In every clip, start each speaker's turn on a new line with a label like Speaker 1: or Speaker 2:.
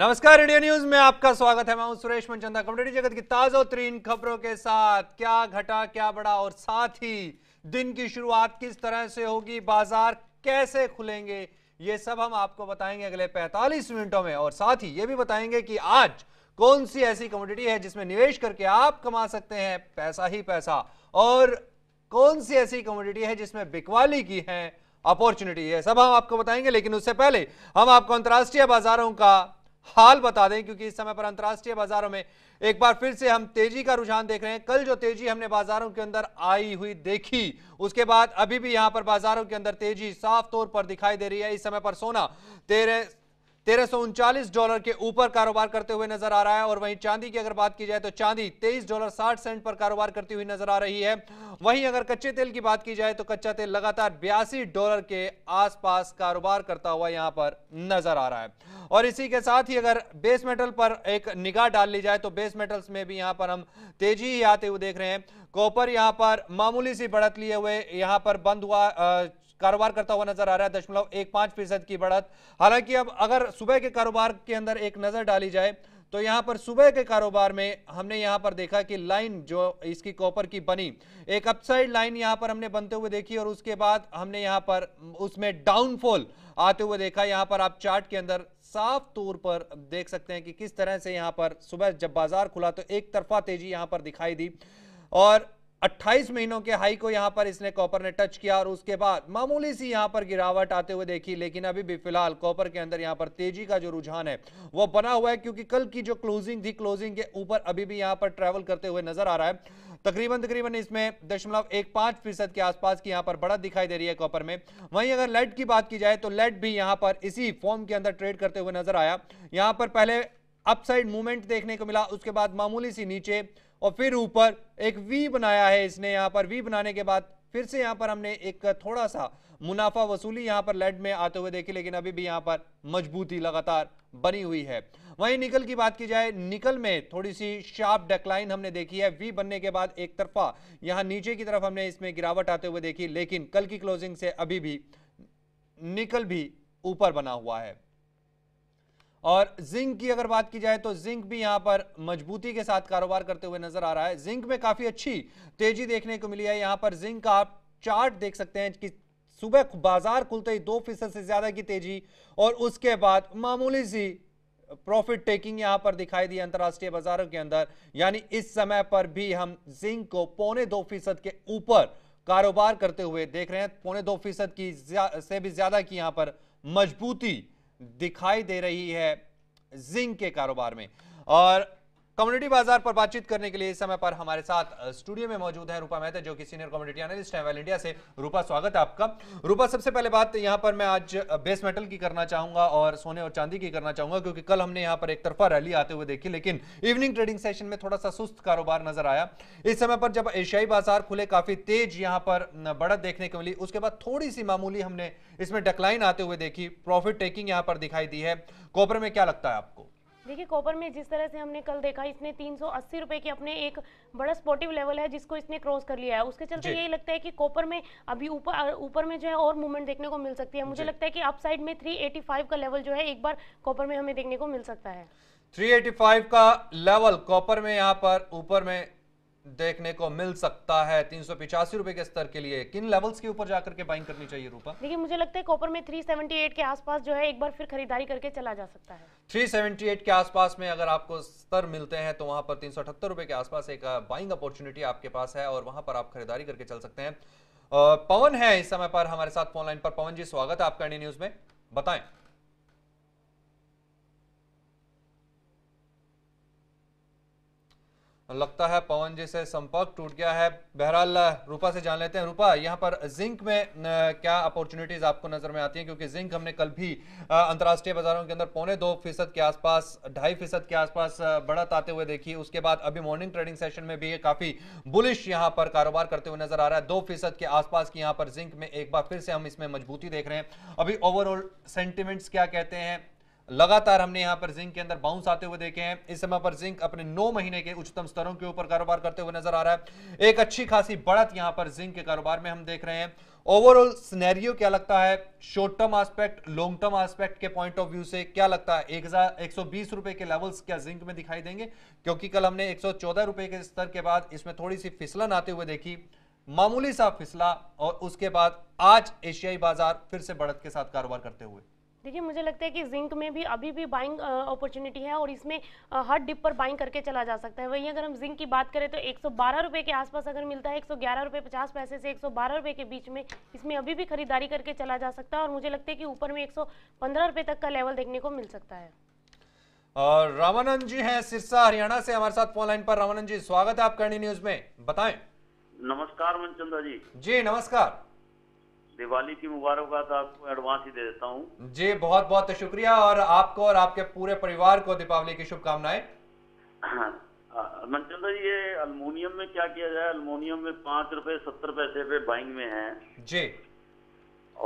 Speaker 1: नमस्कार India news में आपका स्वागत है मैं सुरेश मनचंदा कमेडी जगत की ताजा तरीन खबरों के साथ क्या घटा क्या बड़ा और साथ ही दिन की शुरुआत किस तरह से होगी बाजार कैसे खुलेंगे ये सब हम आपको बताएंगे अगले 45 मिनटों में और साथ ही ये भी बताएंगे कि आज कौन सी ऐसी कमोडिटी है जिसमें निवेश करके आप कमा सकते हैं पैसा ही पैसा और कौन सी ऐसी कमोडिटी है जिसमें बिकवाली की है अपॉर्चुनिटी है सब हम आपको बताएंगे लेकिन उससे पहले हम आपको अंतर्राष्ट्रीय बाजारों का हाल बता दें क्योंकि इस समय पर अंतर्राष्ट्रीय बाजारों में एक बार फिर से हम तेजी का रुझान देख रहे हैं कल जो तेजी हमने बाजारों के अंदर आई हुई देखी उसके बाद अभी भी यहां पर बाजारों के अंदर तेजी साफ तौर पर दिखाई दे रही है इस समय पर सोना तेरह 1349 डॉलर के ऊपर कारोबार करते हुए नजर आ रहा है और वहीं चांदी की अगर बात की जाए तो चांदी तेईस डॉलर साठ सेंट पर कारोबार करती हुई नजर आ रही है वहीं अगर कच्चे तेल की बात की जाए तो कच्चा तेल लगातार बयासी डॉलर के आसपास कारोबार करता हुआ यहां पर नजर आ रहा है और इसी के साथ ही अगर बेस मेटल पर एक निगाह डाल ली जाए तो बेस मेटल्स में भी यहां पर हम तेजी ही आते हुए देख रहे हैं कॉपर यहां पर मामूली सी बढ़त लिए हुए यहां पर बंद हुआ कारोबार करता हुआ नजर आ रहा है दशमलव एक पांच फीसद की बढ़त हालांकि अब अगर सुबह के कारोबार के अंदर एक नजर डाली जाए तो यहां पर सुबह के कारोबार में हमने यहां पर देखा कि लाइन जो इसकी कॉपर की बनी एक अपसाइड लाइन यहां पर हमने बनते हुए देखी और उसके बाद हमने यहां पर उसमें डाउनफॉल आते हुए देखा यहां पर आप चार्ट के अंदर साफ तौर पर देख सकते हैं कि किस तरह से यहां पर सुबह जब बाजार खुला तो एक तरफा तेजी यहां पर दिखाई दी और 28 महीनों के हाई को यहां पर इसने कॉपर ने टच किया और उसके बाद मामूली सी यहां पर गिरावट आते हुए देखी लेकिन अभी भी फिलहाल कॉपर के अंदर यहां पर तेजी का जो रुझान है वो बना हुआ है क्योंकि कल की जो क्लोजिंग थी क्लोजिंग के ऊपर अभी भी यहां पर ट्रेवल करते हुए नजर आ रहा है तकरीबन तकरीबन इसमें दशमलव एक पांच फीसद के आसपास की यहां पर बढ़त दिखाई दे रही है कॉपर में वहीं अगर लेड की बात की जाए तो लेड भी यहां पर इसी फॉर्म के अंदर ट्रेड करते हुए नजर आया यहां पर पहले अपसाइड मूवमेंट देखने को मिला उसके बाद मामूली सी नीचे और फिर ऊपर एक वी बनाया है इसने यहाँ पर वी बनाने के बाद फिर से यहाँ पर हमने एक थोड़ा सा मुनाफा वसूली यहाँ पर लेड में आते हुए देखी लेकिन अभी भी यहाँ पर मजबूती लगातार बनी हुई है वहीं निकल की बात की जाए निकल में थोड़ी सी शार्प डेक्लाइन हमने देखी है वी बनने के बाद एक तरफा यहाँ नीचे की तरफ हमने इसमें गिरावट आते हुए देखी लेकिन कल की क्लोजिंग से अभी भी निकल भी ऊपर बना हुआ है और जिंक की अगर बात की जाए तो जिंक भी यहां पर मजबूती के साथ कारोबार करते हुए नजर आ रहा है जिंक में काफी अच्छी तेजी देखने को मिली है यहां पर जिंक का आप चार्ट देख सकते हैं कि सुबह बाजार खुलते ही दो फीसद से ज्यादा की तेजी और उसके बाद मामूली सी प्रॉफिट टेकिंग यहां पर दिखाई दी अंतर्राष्ट्रीय बाजारों के अंदर यानी इस समय पर भी हम जिंक को पौने दो फीसद के ऊपर कारोबार करते हुए देख रहे हैं पौने दो फीसद की से भी ज्यादा की यहां पर मजबूती दिखाई दे रही है जिंक के कारोबार में और कम्युनिटी बाजार पर बातचीत करने के लिए इस समय पर हमारे साथ स्टूडियो में मौजूद है रूपा मेहता जो कि सीनियर कम्युनिटी एनालिस्ट है वेल इंडिया से रूपा स्वागत है आपका रूपा सबसे पहले बात यहां पर मैं आज बेस मेटल की करना चाहूंगा और सोने और चांदी की करना चाहूंगा क्योंकि कल हमने यहां पर एक तरफा रैली आते हुए देखी लेकिन इवनिंग ट्रेडिंग सेशन में थोड़ा सा सुस्त कारोबार नजर आया इस समय पर जब एशियाई बाजार खुले काफी तेज यहाँ पर बढ़त देखने को मिली उसके बाद थोड़ी सी मामूली हमने इसमें डकलाइन आते हुए देखी प्रॉफिट टेकिंग यहाँ पर दिखाई दी है कॉपर में क्या लगता है आपको
Speaker 2: देखिए कॉपर में जिस तरह से हमने कल देखा इसने तीन रुपए की अपने एक बड़ा स्पोर्टिव लेवल है जिसको इसने क्रॉस कर लिया है उसके चलते यही लगता है कि कॉपर में अभी ऊपर ऊपर में जो है और मूवमेंट देखने को मिल सकती है मुझे लगता है कि अप साइड में 385 का लेवल जो है एक बार कॉपर में हमें देखने को मिल सकता है
Speaker 1: 385 का लेवल कॉपर में यहाँ पर ऊपर में देखने को मिल सकता है तीन सौ पिचासी रुपए के स्तर के लिए किन लेवल्स के ऊपर जाकर के बाइंग करनी चाहिए रूपा
Speaker 2: देखिए मुझे लगता है कॉपर में 378 के आसपास जो है एक बार फिर खरीदारी करके चला जा सकता है
Speaker 1: 378 के आसपास में अगर आपको स्तर मिलते हैं तो वहां पर तीन रुपए के आसपास एक बाइंग अपॉर्चुनिटी आपके पास है और वहां पर आप खरीदारी करके चल सकते हैं पवन है इस समय पर हमारे साथ फोन लाइन पर पवन जी स्वागत है आपका इंडिया न्यूज में बताएं लगता है पवन जी से संपर्क टूट गया है बहरहाल रूपा से जान लेते हैं रूपा यहाँ पर जिंक में क्या अपॉर्चुनिटीज आपको नजर में आती हैं क्योंकि जिंक हमने कल भी अंतर्राष्ट्रीय बाजारों के अंदर पौने दो फीसद के आसपास ढाई फीसद के आसपास बढ़त आते हुए देखी उसके बाद अभी मॉर्निंग ट्रेडिंग सेशन में भी ये काफी बुलिश यहाँ पर कारोबार करते हुए नजर आ रहा है दो फीसद के आसपास की यहाँ पर जिंक में एक बार फिर से हम इसमें मजबूती देख रहे हैं अभी ओवरऑल सेंटिमेंट्स क्या कहते हैं लगातार हमने यहां पर जिंक के अंदर बाउंस आते हुए देखे हैं इस समय पर जिंक अपने नौ महीने के उच्चतम स्तरों के ऊपर कारोबार करते हुए नजर आ रहा है एक अच्छी खासी बढ़त यहां पर जिंक के कारोबार में हम देख रहे हैं ओवरऑल सिनेरियो क्या लगता है short term aspect long term aspect के पॉइंट ऑफ व्यू से क्या लगता है एक हजार एक सौ बीस रुपए के लेवल्स क्या जिंक में दिखाई देंगे क्योंकि कल हमने एक सौ चौदह रुपए के स्तर के बाद इसमें थोड़ी सी फिसलन आते हुए देखी मामूली सा फिसला और उसके बाद आज एशियाई बाजार फिर से बढ़त के साथ कारोबार करते हुए
Speaker 2: देखिए मुझे लगता है कि जिंक में भी अभी भी बाइंग अपॉर्चुनिटी है और इसमें हर डिप पर बाइंग करके चला जा सकता है वहीं अगर हम जिंक की बात करें तो एक सौ के आसपास अगर मिलता है एक सौ पैसे से एक सौ के बीच में इसमें अभी भी खरीदारी करके चला जा सकता है और मुझे लगता है कि ऊपर में एक रुपए तक का लेवल देखने को मिल सकता है
Speaker 1: और रामानंद जी हैं सिरसा हरियाणा से हमारे साथ फोन लाइन पर रामानंद जी स्वागत है आप न्यूज में बताएं नमस्कार मनचंदा जी जी नमस्कार दिवाली की मुबारकबाद आपको एडवांस ही दे देता हूँ जी बहुत बहुत शुक्रिया और आपको और आपके पूरे परिवार को दीपावली की शुभकामनाएं
Speaker 2: हाँ, मनचंदा जी ये अल्मोनियम में क्या किया जाए अल्मोनियम में पांच रुपए सत्तर पैसे पे बाइंग में है जी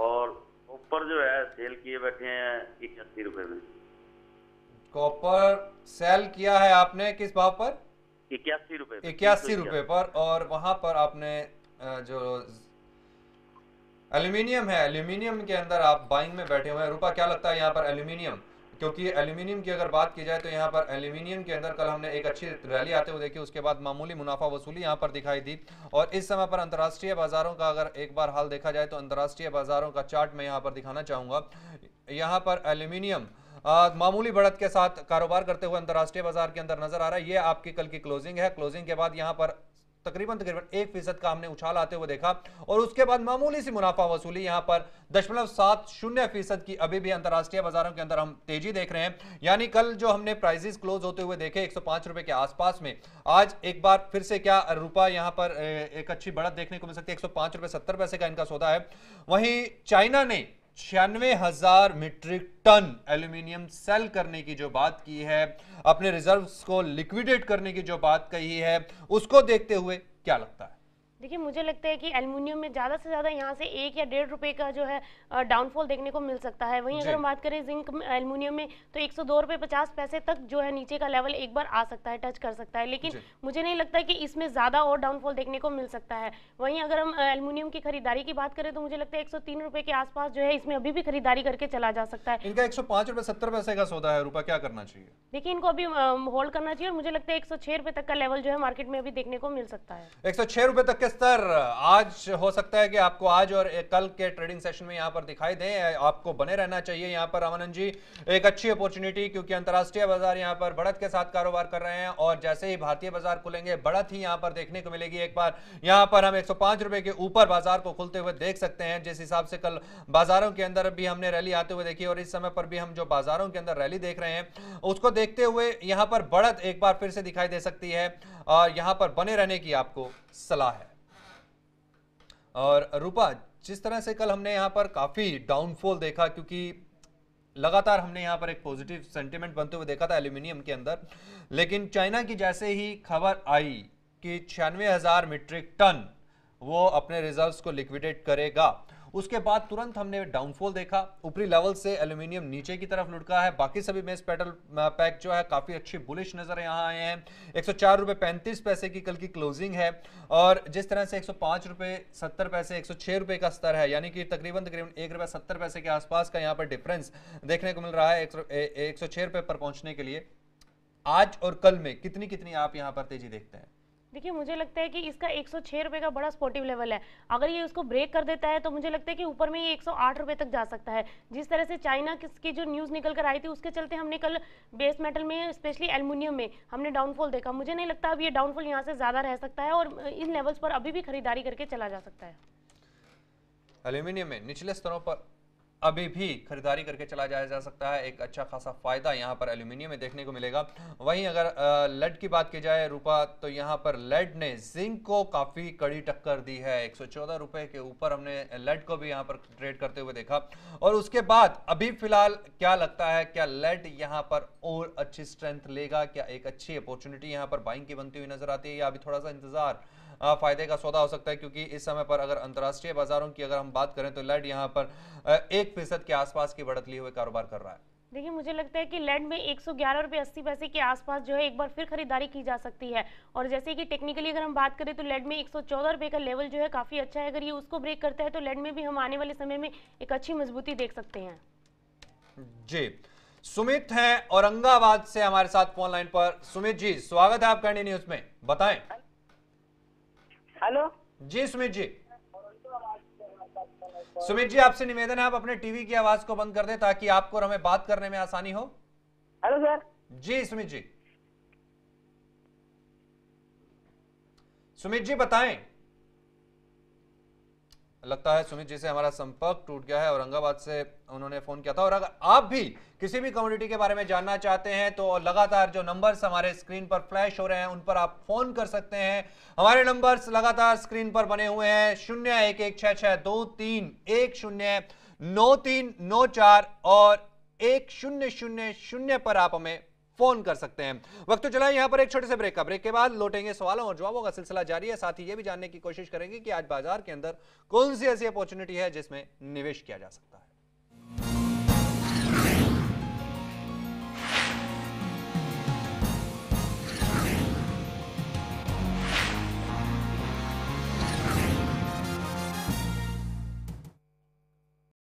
Speaker 2: और कॉपर जो है सेल किए बैठे हैं इकहत्तर रुपए में
Speaker 1: कॉपर सेल किया है आपने किस भाव पर इक्यासी रुपए इक्यासी रुपए पर और वहाँ पर आपने जो एल्यूमिनियम है एल्यूमिनियम के अंदर आप बाइंग में बैठे हुए हैं रूपा क्या लगता है यहाँ पर एल्यूमिनियम क्योंकि एल्यूमिनियम की अगर बात की जाए तो यहाँ पर एल्यूमिनियम के अंदर कल हमने एक अच्छी रैली आते हुए देखी उसके बाद मामूली मुनाफा वसूली यहाँ पर दिखाई दी और इस समय पर अंतर्राष्ट्रीय बाजारों का अगर एक बार हाल देखा जाए तो अंतर्राष्ट्रीय बाजारों का चार्ट मैं यहाँ पर दिखाना चाहूंगा यहाँ पर एल्यूमिनियम मामूली बढ़त के साथ कारोबार करते हुए अंतर्राष्ट्रीय बाजार के अंदर नजर आ रहा है ये आपकी कल की क्लोजिंग है क्लोजिंग के बाद यहाँ पर तकरीबन तकरीबन एक फीसद का हमने उछाल आते हुए देखा और उसके बाद मामूली सी मुनाफा वसूली यहां पर दशमलव सात शून्य फीसद की अभी भी अंतरराष्ट्रीय बाजारों के अंदर हम तेजी देख रहे हैं यानी कल जो हमने प्राइजेस क्लोज होते हुए देखे एक रुपए के आसपास में आज एक बार फिर से क्या रुपया यहां पर एक अच्छी बढ़त देखने को मिल सकती है एक रुपए सत्तर पैसे का इनका सौदा है वहीं चाइना ने छियानवे हजार मीट्रिक टन एल्यूमिनियम सेल करने की जो बात की है अपने रिजर्व्स को लिक्विडेट करने की जो बात कही है उसको देखते हुए क्या लगता है
Speaker 2: देखिए मुझे लगता है कि एल्युमिनियम में ज़्यादा से ज़्यादा यहाँ से एक या डेढ़ रुपए का जो है डाउनफॉल तो देखने को मिल सकता है वहीं अगर हम बात करें जिंक एल्युमिनियम में तो एक सौ दो पचास पैसे तक जो है नीचे का लेवल एक बार आ सकता है टच कर सकता है लेकिन मुझे नहीं लगता कि इसमें ज़्यादा और डाउनफॉल देखने को मिल सकता है वहीं अगर हम एल्युमिनियम की खरीदारी की बात करें तो मुझे लगता है एक सौ के आसपास जो है इसमें अभी भी खरीदारी करके चला जा सकता है
Speaker 1: इनका एक सौ पैसे का सौदा है रुपया क्या करना चाहिए
Speaker 2: देखिए इनको अभी होल्ड करना चाहिए और मुझे लगता है एक सौ तक का लेवल जो है मार्केट में अभी देखने को मिल सकता
Speaker 1: है एक सौ तक के स्तर आज हो सकता है कि आपको आज और कल के ट्रेडिंग सेशन में यहाँ पर दिखाई दें आपको बने रहना चाहिए यहाँ पर रामानंद जी एक अच्छी अपॉर्चुनिटी क्योंकि अंतर्राष्ट्रीय बाजार यहाँ पर बढ़त के साथ कारोबार कर रहे हैं और जैसे ही भारतीय बाजार खुलेंगे बढ़त ही यहां पर देखने को मिलेगी एक बार यहां पर हम एक रुपए के ऊपर बाजार को खुलते हुए देख सकते हैं जिस हिसाब से कल बाजारों के अंदर भी हमने रैली आते हुए देखी और इस समय पर भी हम जो बाजारों के अंदर रैली देख रहे हैं उसको देखते हुए यहाँ पर बढ़त एक बार फिर से दिखाई दे सकती है और यहाँ पर बने रहने की आपको सलाह है और रूपा जिस तरह से कल हमने यहाँ पर काफ़ी डाउनफॉल देखा क्योंकि लगातार हमने यहाँ पर एक पॉजिटिव सेंटिमेंट बनते हुए देखा था एल्यूमिनियम के अंदर लेकिन चाइना की जैसे ही खबर आई कि छियानवे हज़ार मीट्रिक टन वो अपने रिजर्व्स को लिक्विडेट करेगा उसके बाद तुरंत हमने डाउनफॉल देखा ऊपरी लेवल से एल्यूमिनियम नीचे की तरफ लुटका है बाकी सभी मेस पेटल पैक जो है काफ़ी अच्छी बुलिश नज़र यहाँ आए हैं एक सौ पैसे की कल की क्लोजिंग है और जिस तरह से एक सौ पैसे एक सौ का स्तर है यानी कि तकरीबन तकरीबन एक रुपए सत्तर पैसे के आसपास का यहाँ पर डिफरेंस देखने को मिल रहा है एक सौ पर पहुंचने के लिए आज और कल में कितनी कितनी आप यहाँ पर तेजी देखते हैं
Speaker 2: देखिए मुझे लगता है कि इसका एक सौ का बड़ा स्पोर्टिव लेवल है अगर ये उसको ब्रेक कर देता है तो मुझे लगता है कि ऊपर में ये एक सौ तक जा सकता है जिस तरह से चाइना की जो न्यूज़ निकल कर आई थी उसके चलते हमने कल बेस मेटल में स्पेशली एलमिनियम में हमने डाउनफॉल देखा मुझे नहीं लगता अब ये डाउनफॉल यहाँ से ज़्यादा रह सकता है और इन लेवल्स पर अभी भी खरीदारी करके चला जा सकता है
Speaker 1: एल्यूमिनियम में निचले स्तरों पर अभी भी खरीदारी करके चला जाया जा सकता है एक अच्छा खासा फ़ायदा यहाँ पर एल्यूमिनियम में देखने को मिलेगा वहीं अगर लेड की बात की जाए रूपा तो यहाँ पर लेड ने जिंक को काफ़ी कड़ी टक्कर दी है एक रुपए के ऊपर हमने लेड को भी यहाँ पर ट्रेड करते हुए देखा और उसके बाद अभी फिलहाल क्या लगता है क्या लेड यहाँ पर और अच्छी स्ट्रेंथ लेगा क्या एक अच्छी अपॉर्चुनिटी यहाँ पर बाइंग की बनती हुई नजर आती है या अभी थोड़ा सा इंतजार फायदे का सौदा हो सकता है क्योंकि इस समय पर अगर अंतर्राष्ट्रीय बाजारों की अगर हम बात करें तो लेड यहाँ पर एक फीसद के आसपास की बढ़त लिए हुए कारोबार कर रहा है
Speaker 2: देखिए मुझे लगता है कि लैंड में एक सौ ग्यारह रुपये अस्सी पैसे के आसपास जो है एक बार फिर खरीदारी की जा सकती है और जैसे कि टेक्निकली अगर हम बात करें तो लैंड में एक सौ चौदह रुपये का लेवल जो है काफ़ी अच्छा है अगर ये उसको ब्रेक करता है तो लैंड में भी हम आने वाले समय में एक अच्छी मजबूती देख सकते हैं
Speaker 1: जी सुमित हैं औरंगाबाद से हमारे साथ फोन लाइन पर सुमित जी स्वागत है आपका न्यूज में बताएं हेलो जी सुमित जी सुमित जी आपसे निवेदन है आप अपने टीवी की आवाज को बंद कर दें ताकि आपको और हमें बात करने में आसानी हो हेलो सर जी सुमित जी सुमित जी बताएं लगता है सुमित जी से हमारा संपर्क टूट गया है औरंगाबाद से उन्होंने फोन किया था और अगर आप भी किसी भी कम्युनिटी के बारे में जानना चाहते हैं तो लगातार जो नंबर्स हमारे स्क्रीन पर फ्लैश हो रहे हैं उन पर आप फोन कर सकते हैं हमारे नंबर्स लगातार स्क्रीन पर बने हुए हैं शून्य एक एक छह छह दो तीन एक शून्य नौ तीन नौ चार और एक शून्य शून्य शून्य पर आप हमें फोन कर सकते हैं वक्त तो चला यहां पर एक छोटे से ब्रेक का ब्रेक के बाद लौटेंगे सवालों और जवाबों का सिलसिला जारी है साथ ही यह भी जानने की कोशिश करेंगे कि आज बाजार के अंदर कौन सी ऐसी अपॉर्चुनिटी है जिसमें निवेश किया जा सकता है